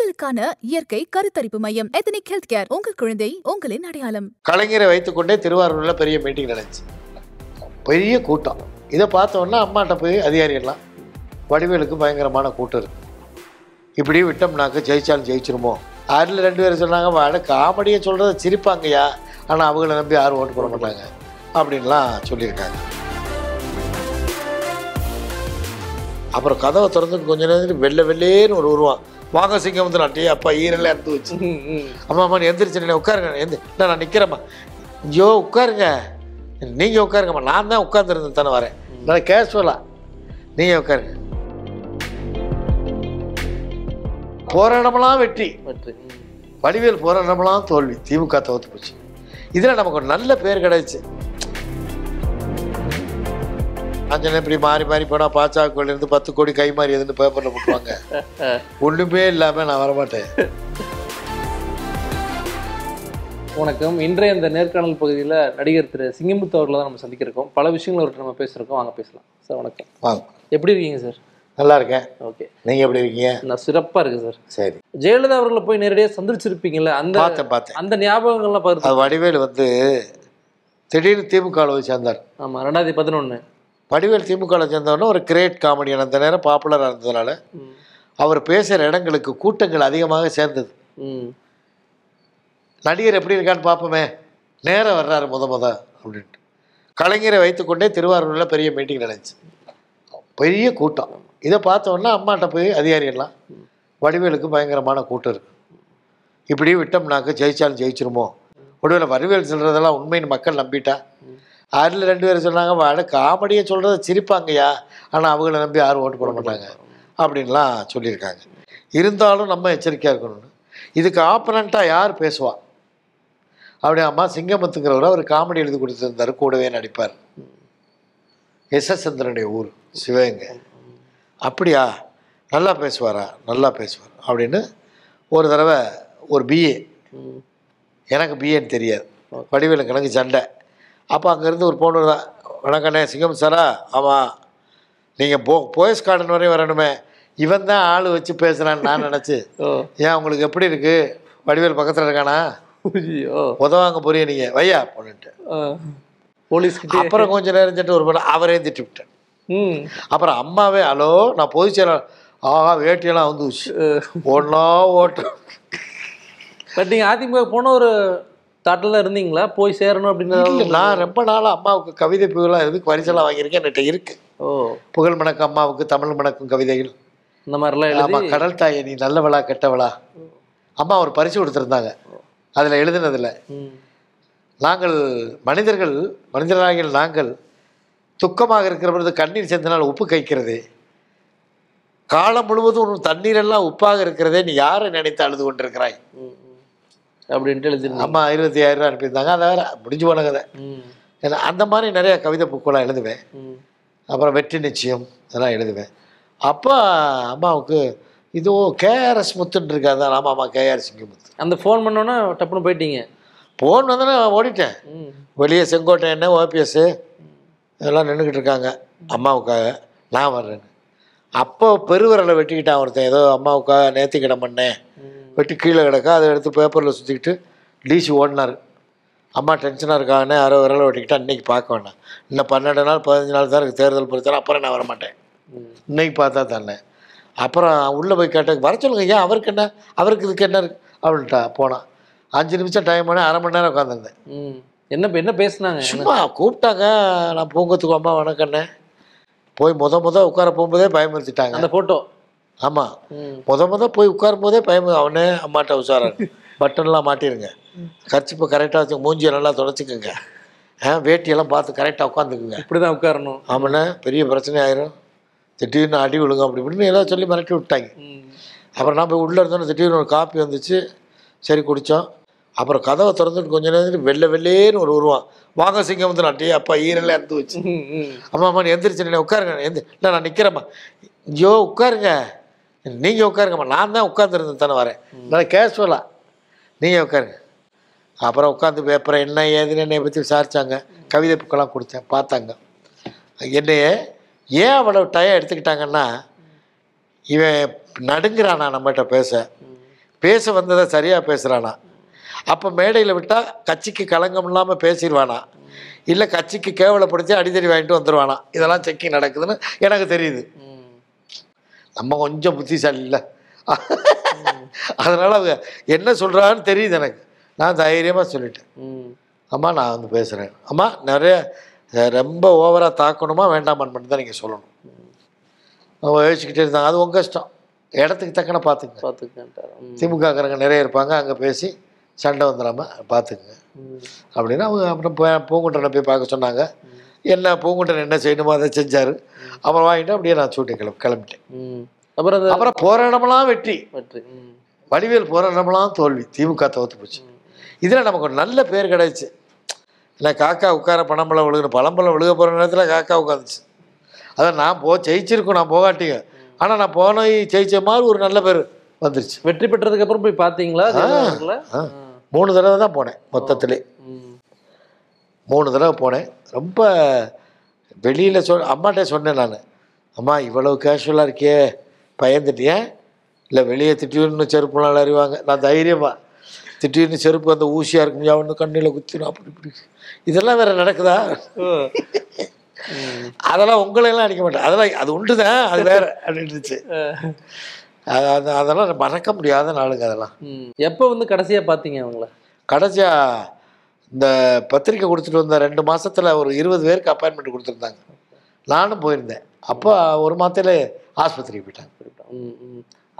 பெண்களுக்கான இயற்கை கருத்தரிப்பு மையம் எத்தனிக் ஹெல்த் கேர் உங்கள் குழந்தை உங்களின் அடையாளம் கலைஞரை வைத்துக்கொண்டே திருவாரூர்ல பெரிய மீட்டிங் நடந்துச்சு பெரிய கூட்டம் இதை பார்த்தோன்னா அம்மாட்ட போய் அதிகாரிகள்லாம் வடிவேலுக்கு பயங்கரமான கூட்டம் இருக்கு இப்படியே விட்டோம்னாக்க ஜெயிச்சாலும் ஜெயிச்சிருமோ அதில் ரெண்டு பேரும் சொன்னாங்க வாட காமெடியை சொல்கிறத சிரிப்பாங்கய்யா ஆனால் அவங்கள நம்பி யாரும் ஓட்டு போட மாட்டாங்க அப்படின்லாம் சொல்லியிருக்காங்க அப்புறம் கதவை திறந்து கொஞ்ச நேரத்துக்கு வெள்ளை வெள்ளேன்னு ஒரு உருவம் வாங்க சிங்கம் வந்து நான் டே அப்பா ஈரெல்லாம் இறந்து வச்சு அம்மா அம்மா எந்திரிச்சு உட்காருங்க எந்த நான் நான் நிற்கிறேம்மா ஐயோ உட்காருங்க நீங்கள் உட்காருங்கம்மா நான் தான் உட்காந்துருந்தேன் தானே வரேன் நான் கேஷுவலாக நீங்கள் உட்காருங்க போராடமெல்லாம் வெற்றி வெற்றி வடிவேல் போராடமெல்லாம் தோல்வி திமுக தோற்று போச்சு இதில் நமக்கு ஒரு நல்ல பேர் கிடைச்சி அஞ்சனை இப்படி மாறி மாறி போனால் பாச்சாக்கோலேருந்து பத்து கோடி கை மாறி எதுன்னு பேப்பரில் போட்டுவாங்க ஒன்றுமே இல்லாமல் நான் வரமாட்டேன் வணக்கம் இன்றைய இந்த நேர்காணல் பகுதியில் நடிகர் திரு சிங்கமுத்து அவர்களை தான் நம்ம சந்திக்கிறோம் பல விஷயங்கள் அவர்கிட்ட நம்ம பேசுறோம் வாங்க பேசலாம் சார் வணக்கம் வாங்க எப்படி இருக்கீங்க சார் நல்லா இருக்கேன் ஓகே நீங்க எப்படி இருக்கீங்க நான் சிறப்பா இருக்கு சார் சரி ஜெயலலிதா அவர்களை போய் நேரடியாக சந்திச்சிருப்பீங்களா அந்த பார்த்தேன் பார்த்தேன் அந்த ஞாபகங்கள்லாம் பார்த்து வடிவேல் வந்து திடீர்னு திமுக அளவு சேர்ந்தார் ஆமாம் ரெண்டாயிரத்தி பதினொன்று வடிவேல் திமுகவில் சேர்ந்தவொடனே ஒரு கிரேட் காமெடியன் அந்த நேரம் பாப்புலராக இருந்ததுனால அவர் பேசுகிற இடங்களுக்கு கூட்டங்கள் அதிகமாக சேர்ந்தது நடிகர் எப்படி இருக்கான்னு பார்ப்போமே நேரம் வர்றாரு முத முத அப்படின்ட்டு கலைஞரை வைத்துக்கொண்டே திருவாரூரில் பெரிய மீட்டிங் நடந்துச்சு பெரிய கூட்டம் இதை பார்த்தோன்னா அம்மாட்ட போய் அதிகாரியெல்லாம் வடிவேலுக்கு பயங்கரமான கூட்டம் இருக்கு இப்படியே விட்டோம்னாக்க ஜெயிச்சாலும் ஜெயிச்சிருமோ ஒடுவில் வடிவேல் சொல்கிறதெல்லாம் உண்மைன்னு மக்கள் நம்பிட்டா அதில் ரெண்டு பேரும் சொன்னாங்க ஆனால் காமெடியை சொல்கிறத சிரிப்பாங்கய்யா ஆனால் அவங்கள நம்பி யாரும் ஓட்டு போட மாட்டாங்க அப்படின்லாம் சொல்லியிருக்காங்க இருந்தாலும் நம்ம எச்சரிக்கையாக இருக்கணும்னு இதுக்கு ஆப்பனண்ட்டாக யார் பேசுவா அப்படி அம்மா சிங்கமத்துங்கிறவர் அவர் காமெடி எழுதி கொடுத்துருந்தார் கூடவே நடிப்பார் எஸ் எஸ் சந்திரனுடைய ஊர் சிவகங்க அப்படியா நல்லா பேசுவாரா நல்லா பேசுவார் அப்படின்னு ஒரு தடவை ஒரு பிஏ எனக்கு பிஏன்னு தெரியாது வடிவேலு கணக்கு சண்டை அப்போ அங்கேருந்து ஒரு போன் வருதா வணக்கண்ணே சிங்கம் சாரா ஆமாம் நீங்கள் போ போயஸ் கார்டன் வரையும் வரணுமே இவன் தான் ஆள் வச்சு பேசுகிறான்னு நான் நினச்சி ஏன் உங்களுக்கு எப்படி இருக்குது வடிவேல் பக்கத்தில் இருக்கானா உதவாங்க புரிய நீங்கள் வையா பொண்ணுட்டு போலீஸ் அப்புறம் கொஞ்சம் நேரம் சென்று ஒரு படம் அவரே திட்டு விட்டேன் அப்புறம் அம்மாவே ஹலோ நான் பொதுச் செயலாளர் ஆஹா வேட்டியெல்லாம் வந்து ஒன்றா ஓட்டம் பட் நீங்கள் அதிமுக போன ஒரு தட்டில் இருந்தீங்களா போய் சேரணும் அப்படின்னு நான் ரொம்ப நாளாக அம்மாவுக்கு கவிதை புகழாக இருந்து பரிசலாக வாங்கியிருக்கேன் என்கிட்ட இருக்கு ஓ புகழ் மணக்கு அம்மாவுக்கு தமிழ் மணக்கும் கவிதைகள் இந்த மாதிரிலாம் கடல் தாயை நீ நல்லவளா கெட்டவளா அம்மா ஒரு பரிசு கொடுத்துருந்தாங்க அதில் எழுதுனதில் நாங்கள் மனிதர்கள் மனிதராகிய நாங்கள் துக்கமாக இருக்கிற பொழுது கண்ணீர் சேர்ந்தனால் உப்பு கைக்கிறது காலம் முழுவதும் தண்ணீரெல்லாம் உப்பாக இருக்கிறதே நீ யாரை நினைத்து அழுது கொண்டிருக்கிறாய் அப்படின்ட்டு எழுதிருந்தேன் அம்மா இருபத்தி ஆயிரம் ரூபா அனுப்பியிருந்தாங்க அதை வேற முடிஞ்சு போன கதை ஏன்னா அந்த மாதிரி நிறையா கவிதை புக்கெல்லாம் எழுதுவேன் அப்புறம் வெற்றி நிச்சயம் இதெல்லாம் எழுதுவேன் அப்பா அம்மாவுக்கு இதுவும் கேஆர்எஸ் முத்துன்னு இருக்காது ஆமாம் ஆமாம் கேஆர் முத்து அந்த ஃபோன் பண்ணோன்னே டப்புன்னு போயிட்டீங்க ஃபோன் வந்தோன்னா ஓடிட்டேன் வெளியே செங்கோட்டை என்ன ஓபிஎஸ்ஸு இதெல்லாம் நின்றுக்கிட்டு இருக்காங்க அம்மாவுக்காக நான் வர்றேன் அப்போ பெருவரலை வெட்டிக்கிட்டான் ஒருத்தன் ஏதோ அம்மாவுக்காக நேர்த்திக்கிடம் பண்ணேன் வெட்டி கீழே கிடக்கா அதை எடுத்து பேப்பரில் சுற்றிக்கிட்டு டிசி ஓடினார் அம்மா டென்ஷனாக இருக்காங்கன்னு யாரோ விரலை வெட்டிக்கிட்டு அன்றைக்கி பார்க்க வேண்டாம் இன்னும் பன்னெண்டு நாள் பதினஞ்சு நாள் தான் இருக்குது தேர்தல் பொறுத்தவரை அப்புறம் நான் வரமாட்டேன் இன்னைக்கு பார்த்தா தானே அப்புறம் உள்ளே போய் கேட்டேன் வர சொல்லுங்க ஏன் அவருக்கு என்ன அவருக்கு இதுக்கு என்ன இருக்கு அப்படின்ட்டா போனான் அஞ்சு நிமிஷம் டைம் பண்ணி அரை மணி நேரம் உட்காந்துருந்தேன் என்ன என்ன பேசுனாங்க சும்மா கூப்பிட்டாங்க நான் பூங்கத்துக்கு அம்மா வணக்கண்ணே போய் முத முத உட்கார போகும்போதே பயமுறுத்திட்டாங்க அந்த ஃபோட்டோ ஆமாம் முத முத போய் உட்காரும் போதே பயம் அவனே அம்மாட்ட உஷாராக பட்டன்லாம் மாட்டிடுங்க இப்போ கரெக்டாக வச்சு மூஞ்சியை நல்லா தொடச்சிக்கோங்க ஆ வேட்டியெல்லாம் பார்த்து கரெக்டாக உட்காந்துக்குங்க இப்படி தான் உட்காரணும் ஆமாண்ணே பெரிய பிரச்சனை ஆயிரும் திடீர்னு அடி விழுங்க அப்படி இப்படின்னு எல்லாம் சொல்லி மிரட்டி விட்டாங்க அப்புறம் நான் போய் உள்ளே இருந்தோம் திடீர்னு ஒரு காப்பி வந்துச்சு சரி குடித்தோம் அப்புறம் கதவை திறந்துட்டு கொஞ்ச நேரம் வெள்ளை வெள்ளேன்னு ஒரு உருவான் வாங்க சிங்கம் வந்து நட்டி அப்பா ஈரெல்லாம் இறந்து வச்சு அம்மா அம்மா எந்திரிச்சு உட்காருங்க எந்த இல்லை நான் நிற்கிறேம்மா ஐயோ உட்காருங்க நீங்கள் உட்காருங்கம்மா நான் தான் உட்காந்துருந்தேன் தானே வரேன் நல்லா கேஷுவலாக நீங்கள் உட்காருங்க அப்புறம் உட்காந்து பேப்பரை என்ன ஏதுன்னு என்னை பற்றி விசாரித்தாங்க கவிதை புக்கெல்லாம் கொடுத்தேன் பார்த்தாங்க என்னையே ஏன் அவ்வளோ டயம் எடுத்துக்கிட்டாங்கன்னா இவன் நடுங்கிறானா நம்மகிட்ட பேச பேச வந்ததை சரியாக பேசுகிறானா அப்போ மேடையில் விட்டால் கட்சிக்கு களங்கம் இல்லாமல் பேசிடுவானா இல்லை கட்சிக்கு கேவலப்படுத்தி அடித்தடி வாங்கிட்டு வந்துடுவானா இதெல்லாம் செக்கிங் நடக்குதுன்னு எனக்கு தெரியுது நம்ம கொஞ்சம் புத்திசாலி இல்லை அதனால் அவங்க என்ன சொல்கிறான்னு தெரியுது எனக்கு நான் தைரியமாக சொல்லிட்டேன் அம்மா நான் வந்து பேசுகிறேன் அம்மா நிறைய ரொம்ப ஓவராக தாக்கணுமா வேண்டாமான்னு மட்டும் தான் நீங்கள் சொல்லணும் அவங்க யோசிச்சுக்கிட்டே இருந்தாங்க அது உங்கள் இஷ்டம் இடத்துக்கு தக்கன பார்த்துங்க பார்த்துக்க திமுகக்காரங்க நிறைய இருப்பாங்க அங்கே பேசி சண்டை வந்துடாமல் பார்த்துக்குங்க அப்படின்னா அவங்க அப்புறம் பூங்குன்றனை போய் பார்க்க சொன்னாங்க என்ன பூங்குண்டன் என்ன செய்யணுமோ அதை செஞ்சாரு அப்புறம் வாங்கிட்டு அப்படியே நான் சூட்டை கிளம்பி கிளம்பிட்டேன் அப்புறம் அப்புறம் போகிற இடமெல்லாம் வெற்றி வெற்றி வடிவேல் போகிற இடமெல்லாம் தோல்வி திமுக தோத்து போச்சு இதில் நமக்கு ஒரு நல்ல பேர் கிடைச்சி இல்லை காக்கா உட்கார பணம்பழம் விழுகுன்னு பழம்பழம் விழுக போகிற நேரத்தில் காக்கா உட்காந்துச்சு அதான் நான் போ ஜெயிச்சிருக்கோம் நான் போகாட்டிங்க ஆனால் நான் போனோய் ஜெயிச்ச மாதிரி ஒரு நல்ல பேர் வந்துருச்சு வெற்றி பெற்றதுக்கப்புறம் போய் பார்த்தீங்களா மூணு தடவை தான் போனேன் மொத்தத்துலேயே மூணு தடவை போனேன் ரொம்ப வெளியில் சொ அம்மாட்டே சொன்னேன் நான் அம்மா இவ்வளோ கேஷுவலாக இருக்கியே பயந்துட்டியே இல்லை வெளியே திட்டியூர்னு செருப்புலாம் அறிவாங்க நான் தைரியமாக திட்டியூர்னு செருப்பு அந்த ஊசியாக இருக்கும் யாவனு கண்ணில் குத்திடும் அப்படி இப்படி இதெல்லாம் வேறு நடக்குதா அதெல்லாம் உங்களையெல்லாம் அடிக்க மாட்டேன் அதெல்லாம் அது உண்டு தான் அது வேறு அப்படின்ட்டுச்சு அது அதெல்லாம் மறக்க முடியாத நாளுங்க அதெல்லாம் எப்போ வந்து கடைசியாக பார்த்தீங்க அவங்கள கடைசியாக இந்த பத்திரிக்கை கொடுத்துட்டு வந்த ரெண்டு மாதத்தில் ஒரு இருபது பேருக்கு அப்பாயின்மெண்ட் கொடுத்துருந்தாங்க நானும் போயிருந்தேன் அப்போ ஒரு மாதத்தில் ஆஸ்பத்திரிக்கு போயிட்டாங்க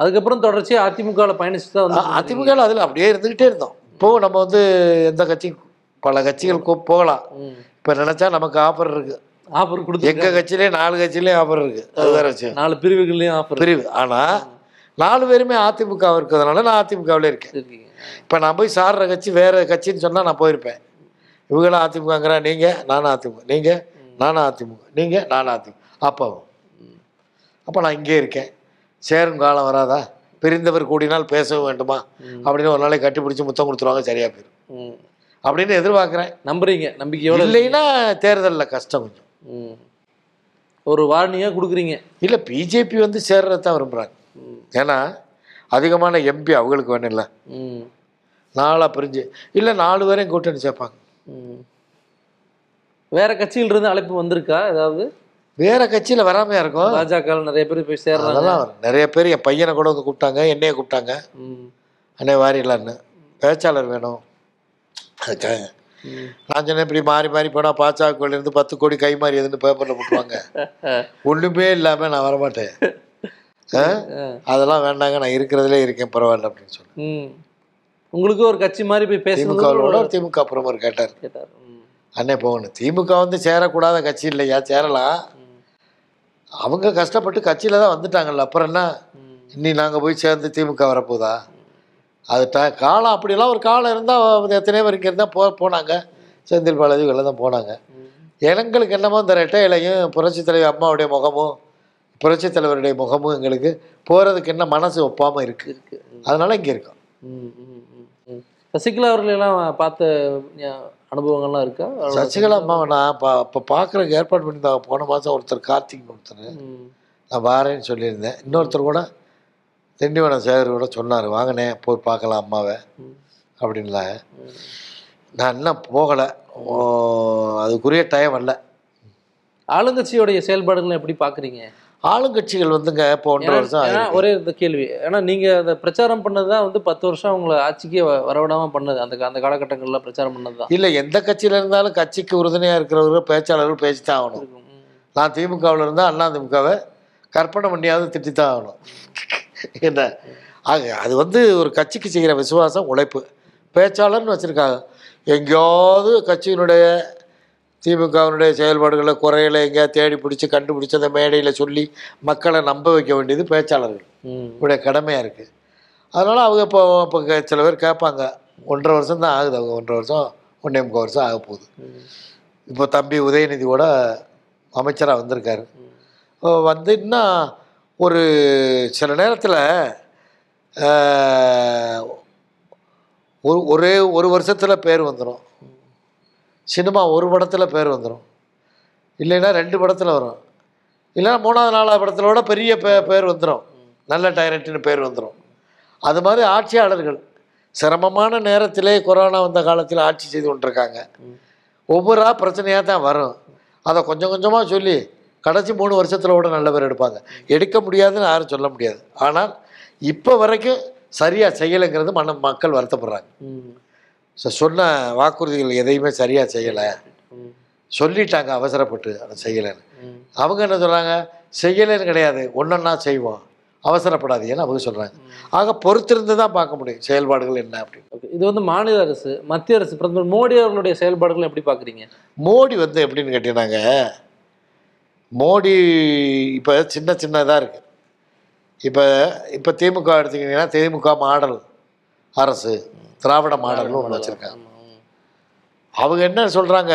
அதுக்கப்புறம் தொடர்ச்சி அதிமுகவில் பயணிச்சு தான் அதிமுகவில் அதில் அப்படியே இருந்துக்கிட்டே இருந்தோம் இப்போது நம்ம வந்து எந்த கட்சியும் பல கட்சிகள் போகலாம் இப்போ நினச்சா நமக்கு ஆஃபர் இருக்குது ஆஃபர் கொடுத்து எங்கள் கட்சியிலேயே நாலு கட்சியிலேயும் ஆஃபர் இருக்குது அதுதான் நாலு பிரிவுகள்லேயும் ஆஃபர் பிரிவு ஆனால் நாலு பேருமே அதிமுக இருக்கிறதுனால நான் அதிமுகவில் இருக்கேன் இப்போ நான் போய் சாடுற கட்சி வேறு கட்சின்னு சொன்னால் நான் போயிருப்பேன் இவங்களாம் அதிமுகங்கிறேன் நீங்கள் நானும் அதிமுக நீங்கள் நானும் அதிமுக நீங்கள் நானும் அதிமுக அப்பாவும் அப்போ நான் இங்கே இருக்கேன் சேரும் காலம் வராதா பிரிந்தவர் கூடினால் பேசவும் வேண்டுமா அப்படின்னு ஒரு நாளைக்கு கட்டிப்பிடிச்சி முத்தம் கொடுத்துருவாங்க சரியாக போயிடும் அப்படின்னு எதிர்பார்க்குறேன் நம்புறீங்க நம்பிக்கையோட இல்லைன்னா தேர்தலில் கஷ்டம் கொஞ்சம் ஒரு வாரணியாக கொடுக்குறீங்க இல்லை பிஜேபி வந்து சேர்றதை தான் விரும்புகிறாங்க ஏன்னா அதிகமான எம்பி அவங்களுக்கு வேணும் இல்லை நாளாக பிரிஞ்சு இல்லை நாலு பேரையும் கூட்டணி சேர்ப்பாங்க வேற கட்சியில் இருந்து அழைப்பு வந்திருக்கா ஏதாவது வேற கட்சியில் வராமையா இருக்கும் பாஜக நிறைய பேர் போய் சேர்றாங்க நிறைய பேர் என் பையனை கூட வந்து கூப்பிட்டாங்க என்னையை கூப்பிட்டாங்க அண்ணே வாரிலான்னு பேச்சாளர் வேணும் அதுக்காக நான் சொன்னேன் இப்படி மாறி மாறி போனால் இருந்து பத்து கோடி கை மாறி எதுன்னு பேப்பரில் போட்டுருவாங்க ஒன்றுமே இல்லாமல் நான் வரமாட்டேன் அதெல்லாம் வேண்டாங்க நான் இருக்கிறதுலே இருக்கேன் பரவாயில்ல அப்படின்னு சொன்னேன் உங்களுக்கு ஒரு கட்சி மாதிரி போய் பேச திமுக பிரமுகர் கேட்டார் கேட்டார் அண்ணே போகணும் திமுக வந்து சேரக்கூடாத கட்சி இல்லையா சேரலாம் அவங்க கஷ்டப்பட்டு கட்சியில் தான் வந்துட்டாங்கல்ல அப்புறம் என்ன இன்னி நாங்கள் போய் சேர்ந்து திமுக வரப்போதா அது ட காலம் அப்படிலாம் ஒரு காலம் இருந்தால் எத்தனை வரைக்கும் இருந்தால் போ போனாங்க செந்தில் பாலாஜி வெளில தான் போனாங்க இளங்களுக்கு என்னமோ இந்த ரெட்டை இலையும் புரட்சி அம்மாவுடைய முகமும் புரட்சி தலைவருடைய முகமும் எங்களுக்கு போகிறதுக்கு என்ன மனசு ஒப்பாமல் இருக்குது அதனால இங்கே ம் சசிகலா அவர்களெல்லாம் பார்த்த அனுபவங்கள்லாம் இருக்கா சசிகலா அம்மாவை நான் இப்போ இப்போ பார்க்குறக்கு ஏற்பாடு பண்ணியிருந்தாங்க போன மாதம் ஒருத்தர் கார்த்திக் ஒருத்தர் நான் வாரேன்னு சொல்லியிருந்தேன் இன்னொருத்தர் கூட திண்டிவனம் சேகர் கூட சொன்னார் வாங்கினேன் போய் பார்க்கலாம் அம்மாவை அப்படின்லாம் நான் இன்னும் போகலை அதுக்குரிய டைம் இல்லை ஆளுங்கட்சியோடைய செயல்பாடுகளை எப்படி பார்க்குறீங்க ஆளுங்கட்சிகள் வந்துங்க போன்ற வருஷம் ஒரே இந்த கேள்வி ஏன்னா நீங்கள் அந்த பிரச்சாரம் பண்ணது தான் வந்து பத்து வருஷம் அவங்கள ஆட்சிக்கே வரவிடாம பண்ணது அந்த அந்த காலகட்டங்களில் பிரச்சாரம் பண்ணது தான் இல்லை எந்த கட்சியில் இருந்தாலும் கட்சிக்கு உறுதுணையாக இருக்கிறவர்கள் பேச்சாளர்கள் பேசி தான் ஆகணும் நான் திமுகவில் இருந்தால் அண்ணா திமுகவை கற்பனை பண்ணியாவது திட்டி தான் ஆகணும் என்ன ஆக அது வந்து ஒரு கட்சிக்கு செய்கிற விசுவாசம் உழைப்பு பேச்சாளர்னு வச்சுருக்காங்க எங்கேயாவது கட்சியினுடைய திமுகவினுடைய செயல்பாடுகளை குறைகளை எங்கேயா தேடி பிடிச்சி கண்டுபிடிச்சி அந்த மேடையில் சொல்லி மக்களை நம்ப வைக்க வேண்டியது பேச்சாளர்கள் உடைய கடமையாக இருக்குது அதனால் அவங்க இப்போ இப்போ சில பேர் கேட்பாங்க ஒன்றரை வருஷம் தான் ஆகுது அவங்க ஒன்றரை வருஷம் ஒன்றே முக்கால் வருஷம் ஆக போகுது இப்போ தம்பி உதயநிதி கூட அமைச்சராக வந்திருக்காரு வந்து இன்னும் ஒரு சில நேரத்தில் ஒரு ஒரே ஒரு வருஷத்தில் பேர் வந்துடும் சினிமா ஒரு படத்தில் பேர் வந்துடும் இல்லைன்னா ரெண்டு படத்தில் வரும் இல்லைன்னா மூணாவது நாலாவது படத்தில் கூட பெரிய பே பேர் வந்துடும் நல்ல டைரக்டின்னு பேர் வந்துடும் அது மாதிரி ஆட்சியாளர்கள் சிரமமான நேரத்திலே கொரோனா வந்த காலத்தில் ஆட்சி செய்து கொண்டிருக்காங்க ஒவ்வொரு பிரச்சனையாக தான் வரும் அதை கொஞ்சம் கொஞ்சமாக சொல்லி கடைசி மூணு வருஷத்தில் கூட நல்ல பேர் எடுப்பாங்க எடுக்க முடியாதுன்னு யாரும் சொல்ல முடியாது ஆனால் இப்போ வரைக்கும் சரியாக செய்யலைங்கிறது மன மக்கள் வருத்தப்படுறாங்க ஸோ சொன்ன வாக்குறுதிகள் எதையுமே சரியாக செய்யலை சொல்லிட்டாங்க அவசரப்பட்டு அதை செய்யலைன்னு அவங்க என்ன சொல்கிறாங்க செய்யலைன்னு கிடையாது ஒன்றுன்னா செய்வோம் அவசரப்படாது ஏன்னா அவங்க சொல்கிறாங்க ஆக பொறுத்திருந்து தான் பார்க்க முடியும் செயல்பாடுகள் என்ன அப்படின்னு இது வந்து மாநில அரசு மத்திய அரசு பிரதமர் மோடி அவர்களுடைய செயல்பாடுகள் எப்படி பார்க்குறீங்க மோடி வந்து எப்படின்னு கேட்டீங்கன்னாங்க மோடி இப்போ சின்ன சின்னதாக இருக்குது இப்போ இப்போ திமுக எடுத்துக்கிட்டிங்கன்னா திமுக மாடல் அரசு திராவிட மாடல்னு ஒன்று வச்சுருக்காங்க அவங்க என்ன சொல்கிறாங்க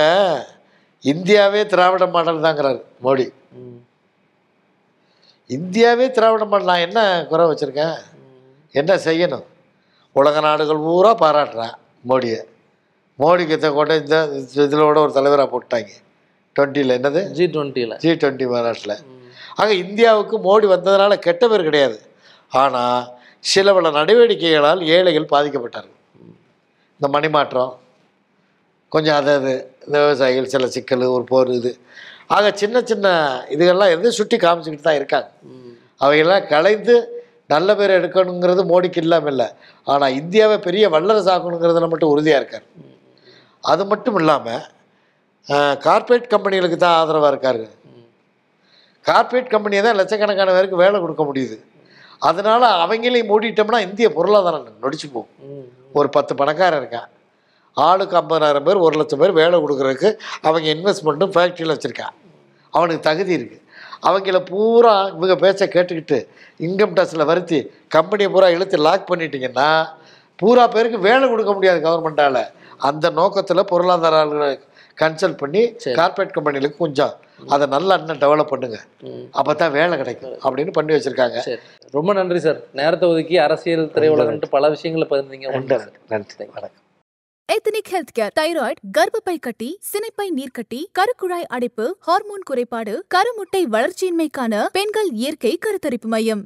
இந்தியாவே திராவிட மாடல் தாங்கிறார் மோடி இந்தியாவே திராவிட மாடல் நான் என்ன குறை வச்சுருக்கேன் என்ன செய்யணும் உலக நாடுகள் பூரா பாராட்டுறான் மோடியை மோடி கிட்ட கூட இந்த இதில் கூட ஒரு தலைவராக போட்டாங்க டுவெண்ட்டியில் என்னது ஜி டுவெண்ட்டியில் ஜி டுவெண்ட்டி மாநாட்டில் ஆக இந்தியாவுக்கு மோடி வந்ததுனால கெட்ட பேர் கிடையாது ஆனால் சில பல நடவடிக்கைகளால் ஏழைகள் பாதிக்கப்பட்டார்கள் இந்த மணி மாற்றம் கொஞ்சம் அது அது இந்த விவசாயிகள் சில சிக்கல் ஒரு போர் இது ஆக சின்ன சின்ன இதுகள்லாம் இருந்து சுட்டி காமிச்சிக்கிட்டு தான் இருக்காங்க அவையெல்லாம் கலைந்து நல்ல பேர் எடுக்கணுங்கிறது மோடிக்கு இல்லாமல் இல்லை ஆனால் இந்தியாவை பெரிய வல்லரசு ஆகணுங்கிறதுல மட்டும் உறுதியாக இருக்கார் அது மட்டும் இல்லாமல் கார்ப்பரேட் கம்பெனிகளுக்கு தான் ஆதரவாக இருக்காரு கார்ப்பரேட் கம்பெனியை தான் லட்சக்கணக்கான பேருக்கு வேலை கொடுக்க முடியுது அதனால் அவங்களையும் மூடிட்டோம்னா இந்திய பொருளாதாரம் நொடிச்சு போகும் ஒரு பத்து பணக்காரன் இருக்கான் ஆளுக்கு ஐம்பதாயிரம் பேர் ஒரு லட்சம் பேர் வேலை கொடுக்குறதுக்கு அவங்க இன்வெஸ்ட்மெண்ட்டும் ஃபேக்ட்ரியில் வச்சுருக்கான் அவனுக்கு தகுதி இருக்குது அவங்கள பூரா இவங்க பேச கேட்டுக்கிட்டு இன்கம் டேக்ஸில் வருத்தி கம்பெனியை பூரா இழுத்து லாக் பண்ணிட்டீங்கன்னா பூரா பேருக்கு வேலை கொடுக்க முடியாது கவர்மெண்ட்டால் அந்த நோக்கத்தில் பொருளாதார கன்சல்ட் பண்ணி கார்பரேட் கம்பெனிகளுக்கு கொஞ்சம் அதை நல்லா இன்னும் டெவலப் பண்ணுங்க அப்போ தான் வேலை கிடைக்கும் அப்படின்னு பண்ணி வச்சிருக்காங்க ரொம்ப நன்றி சார் நேரத்தை ஒதுக்கி அரசியல் திரையுலகம்ட்டு பல விஷயங்களை பகிர்ந்தீங்க நன்றி வணக்கம் எத்தனிக் ஹெல்த் கேர் தைராய்டு கர்ப்பப்பை கட்டி சினைப்பை நீர்க்கட்டி கருக்குழாய் அடைப்பு ஹார்மோன் குறைபாடு கருமுட்டை வளர்ச்சியின்மைக்கான பெண்கள் இயற்கை கருத்தரிப்பு மையம்